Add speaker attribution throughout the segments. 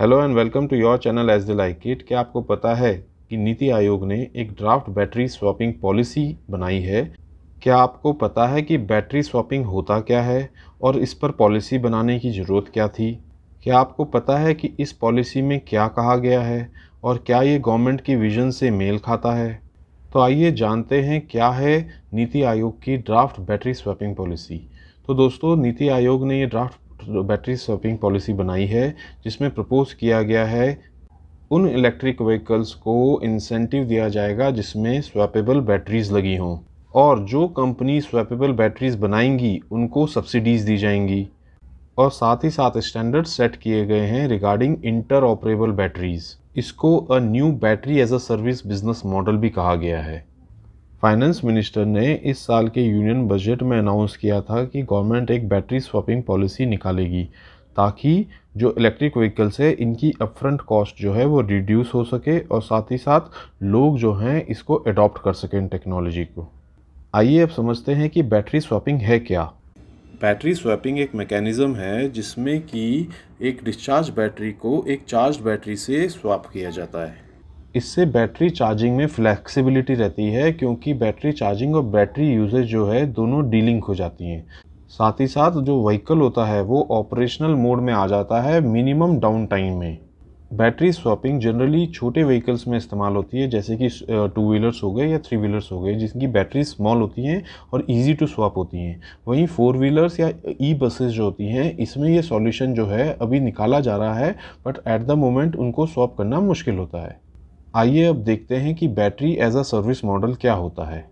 Speaker 1: hello and welcome to your channel as the like it क्या आपको पता है कि नीति आयोग ने एक ड्राफ्ट बैटरी स्वैपिंग पॉलिसी बनाई है क्या आपको पता है कि बैटरी स्वैपिंग होता क्या है और इस पर पॉलिसी बनाने की ज़रूरत क्या थी क्या आपको पता है कि इस पॉलिसी में क्या कहा गया है और क्या ये गवर्नमेंट की विज़न से मेल खाता है तो आइए जानते हैं क्या है नीति आयोग की ड्राफ्ट बैटरी स्वैपिंग पॉलिसी तो दोस्तों नीति आयोग ने ये ड्राफ्ट बैटरी स्वैपिंग पॉलिसी बनाई है जिसमें प्रपोज किया गया है उन इलेक्ट्रिक व्हीकल्स को इंसेंटिव दिया जाएगा जिसमें स्वैपेबल बैटरीज लगी हों और जो कंपनी स्वैपेबल बैटरीज बनाएंगी उनको सब्सिडीज़ दी जाएंगी और साथ ही साथ स्टैंडर्ड सेट किए गए हैं रिगार्डिंग इंटर ऑपरेबल बैटरीज़ इसको a new battery as a service business model भी कहा गया है फाइनेंस मिनिस्टर ने इस साल के यूनियन बजट में अनाउंस किया था कि गवर्नमेंट एक बैटरी स्वैपिंग पॉलिसी निकालेगी ताकि जो इलेक्ट्रिक व्हीकल्स है इनकी अपफ्रंट कॉस्ट जो है वो रिड्यूस हो सके और साथ ही साथ लोग जो हैं इसको अडॉप्ट कर सकें टेक्नोलॉजी को आइए अब समझते हैं कि बैटरी स्वैपिंग है क्या बैटरी स्वैपिंग एक मैकेनिज़्म है जिसमें कि एक डिस्चार्ज बैटरी को एक चार्ज बैटरी से स्वाप किया जाता है इससे बैटरी चार्जिंग में फ्लैक्सिबिलिटी रहती है क्योंकि बैटरी चार्जिंग और बैटरी यूजेज जो है दोनों डीलिंग हो जाती हैं साथ ही साथ जो व्हीकल होता है वो ऑपरेशनल मोड में आ जाता है मिनिमम डाउन टाइम में बैटरी स्वैपिंग जनरली छोटे व्हीकल्स में इस्तेमाल होती है जैसे कि टू व्हीलर्स हो गए या थ्री व्हीलर्स हो गए जिनकी बैटरी स्मॉल होती हैं और इजी टू स्वैप होती हैं वहीं फोर व्हीलर्स या ई बसेस जो होती हैं इसमें ये सॉल्यूशन जो है अभी निकाला जा रहा है बट एट द मोमेंट उनको स्वाप करना मुश्किल होता है आइए अब देखते हैं कि battery as a service model क्या होता है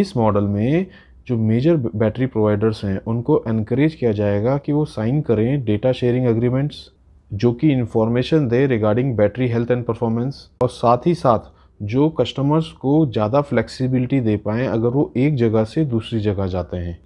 Speaker 1: इस मॉडल में जो मेजर बैटरी प्रोवाइडर्स हैं उनको इनक्रेज किया जाएगा कि वो साइन करें डेटा शेयरिंग एग्रीमेंट्स जो कि इंफॉर्मेशन दे regarding battery health and performance और साथ ही साथ जो कस्टमर्स को ज़्यादा फ्लेक्सिबिलिटी दे पाएँ अगर वो एक जगह से दूसरी जगह जाते हैं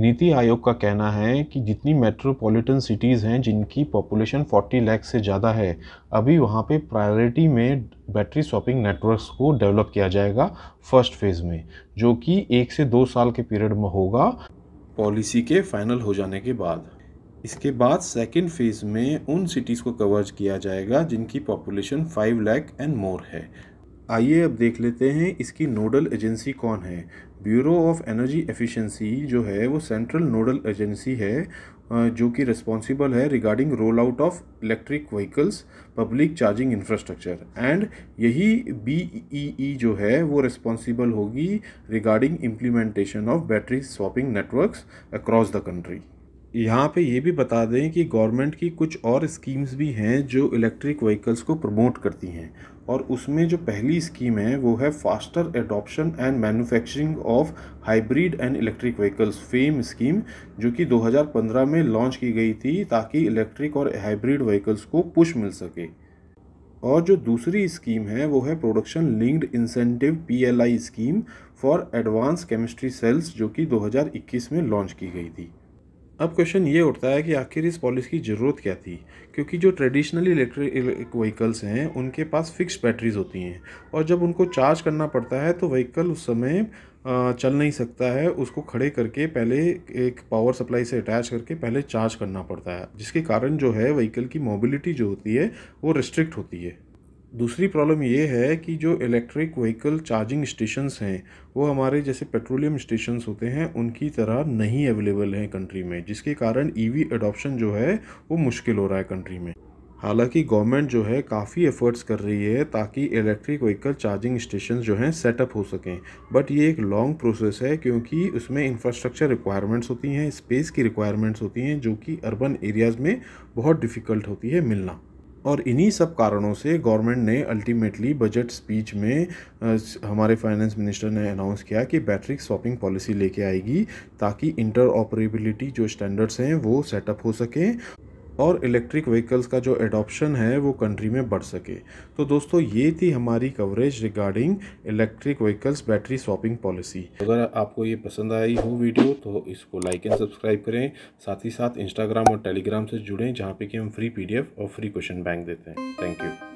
Speaker 1: नीति आयोग का कहना है कि जितनी मेट्रोपॉलिटन सिटीज़ हैं जिनकी पॉपुलेशन 40 लाख से ज़्यादा है अभी वहाँ पे प्रायोरिटी में बैटरी स्वैपिंग नेटवर्क्स को डेवलप किया जाएगा फर्स्ट फेज़ में जो कि एक से दो साल के पीरियड में होगा पॉलिसी के फाइनल हो जाने के बाद इसके बाद सेकेंड फेज़ में उन सिटीज़ को कवर किया जाएगा जिनकी population five lakh and more है आइए अब देख लेते हैं इसकी नोडल एजेंसी कौन है ब्यूरो ऑफ एनर्जी एफिशिएंसी जो है वो सेंट्रल नोडल एजेंसी है जो कि रिस्पॉन्सिबल है regarding roll out of electric vehicles public charging infrastructure and यही बी ई ई जो है वो रिस्पॉन्सिबल होगी regarding implementation of battery swapping networks across the country यहाँ पे ये भी बता दें कि गवर्नमेंट की कुछ और स्कीम्स भी हैं जो इलेक्ट्रिक व्हीकल्स को प्रमोट करती हैं और उसमें जो पहली स्कीम है वो है faster adoption and manufacturing of hybrid and electric vehicles FAME scheme जो कि 2015 में लॉन्च की गई थी ताकि इलेक्ट्रिक और हाइब्रिड व्हीकल्स को पुश मिल सके और जो दूसरी स्कीम है वो है production linked incentive PLI scheme for advance chemistry cells जो कि 2021 में लॉन्च की गई थी अब क्वेश्चन ये उठता है कि आखिर इस पॉलिसी की ज़रूरत क्या थी क्योंकि जो ट्रेडिशनली इलेक्ट्रिक व्हीकल्स हैं उनके पास फिक्स बैटरीज होती हैं और जब उनको चार्ज करना पड़ता है तो व्हीकल उस समय चल नहीं सकता है उसको खड़े करके पहले एक पावर सप्लाई से अटैच करके पहले चार्ज करना पड़ता है जिसके कारण जो है व्हीकल की मोबिलिटी जो होती है वो रिस्ट्रिक्ट होती है दूसरी प्रॉब्लम ये है कि जो इलेक्ट्रिक व्हीकल चार्जिंग स्टेशंस हैं वो हमारे जैसे पेट्रोलियम स्टेशंस होते हैं उनकी तरह नहीं अवेलेबल हैं कंट्री में जिसके कारण ईवी e अडॉप्शन जो है वो मुश्किल हो रहा है कंट्री में हालांकि गवर्नमेंट जो है काफ़ी एफर्ट्स कर रही है ताकि इलेक्ट्रिक व्हीकल चार्जिंग स्टेशन जो हैं सेटअप हो सकें बट ये एक लॉन्ग प्रोसेस है क्योंकि उसमें इंफ्रास्ट्रक्चर रिक्वायरमेंट्स होती हैं स्पेस की रिक्वायरमेंट्स होती हैं जो कि अर्बन एरियाज़ में बहुत डिफ़िकल्ट होती है मिलना और इन्हीं सब कारणों से गवर्नमेंट ने अल्टीमेटली बजट स्पीच में हमारे फाइनेंस मिनिस्टर ने अनाउंस किया कि बैटरी स्वॉपिंग पॉलिसी लेके आएगी ताकि इंटर ऑपरेबिलिटी जो स्टैंडर्ड्स हैं वो सेटअप हो सकें और इलेक्ट्रिक व्हीकल्स का जो एडॉप्शन है वो कंट्री में बढ़ सके तो दोस्तों ये थी हमारी coverage regarding electric vehicles battery swapping policy अगर आपको ये पसंद आई हो वीडियो तो इसको लाइक एंड सब्सक्राइब करें साथ ही साथ इंस्टाग्राम और टेलीग्राम से जुड़ें जहाँ पे कि हम फ्री पीडीएफ और फ्री क्वेश्चन बैंक देते हैं थैंक यू